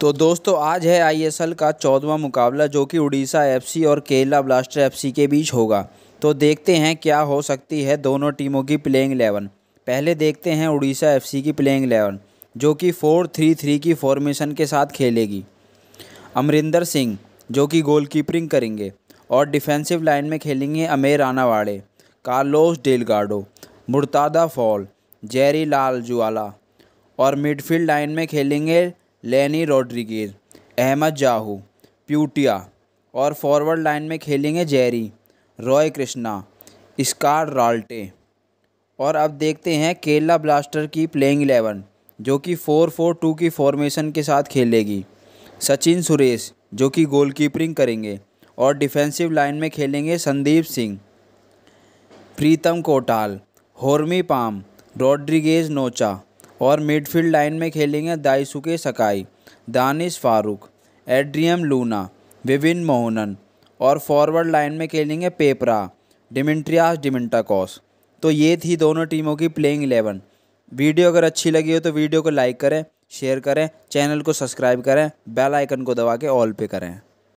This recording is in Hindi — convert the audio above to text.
तो दोस्तों आज है आईएसएल का चौदवा मुकाबला जो कि उड़ीसा एफसी और केरला ब्लास्टर एफसी के बीच होगा तो देखते हैं क्या हो सकती है दोनों टीमों की प्लेइंग एलेवन पहले देखते हैं उड़ीसा एफसी की प्लेइंग एलेवन जो कि फोर थ्री थ्री की फॉर्मेशन के साथ खेलेगी अमरिंदर सिंह जो कि गोलकीपरिंग करेंगे और डिफेंसिव लाइन में खेलेंगे Amey Ranawade Carlos Delgado Murtada Fall Jerry Lalrinzuala और मिडफील्ड लाइन में खेलेंगे लेनी रोड्रिगेज अहमद जाहू प्यूटिया और फॉरवर्ड लाइन में खेलेंगे जेरी रॉय कृष्णा स्कार राल्टे और अब देखते हैं केरला ब्लास्टर की प्लेइंग एलेवन जो कि फोर फोर टू की फॉर्मेशन के साथ खेलेगी सचिन सुरेश जो कि गोलकीपरिंग करेंगे और डिफेंसिव लाइन में खेलेंगे संदीप सिंह प्रीतम कोटाल होर्मी पाम रॉड्रिगेज नोचा और मिडफील्ड लाइन में खेलेंगे Daisuke Sakai Danish Farooq Adrian Luna Vibin Mohanan और फॉरवर्ड लाइन में खेलेंगे पेपरा डिमिट्रियास डिमिटाकॉस तो ये थी दोनों टीमों की प्लेइंग इलेवन वीडियो अगर अच्छी लगी हो तो वीडियो को लाइक करें शेयर करें चैनल को सब्सक्राइब करें बेल आइकन को दबा के ऑल पे करें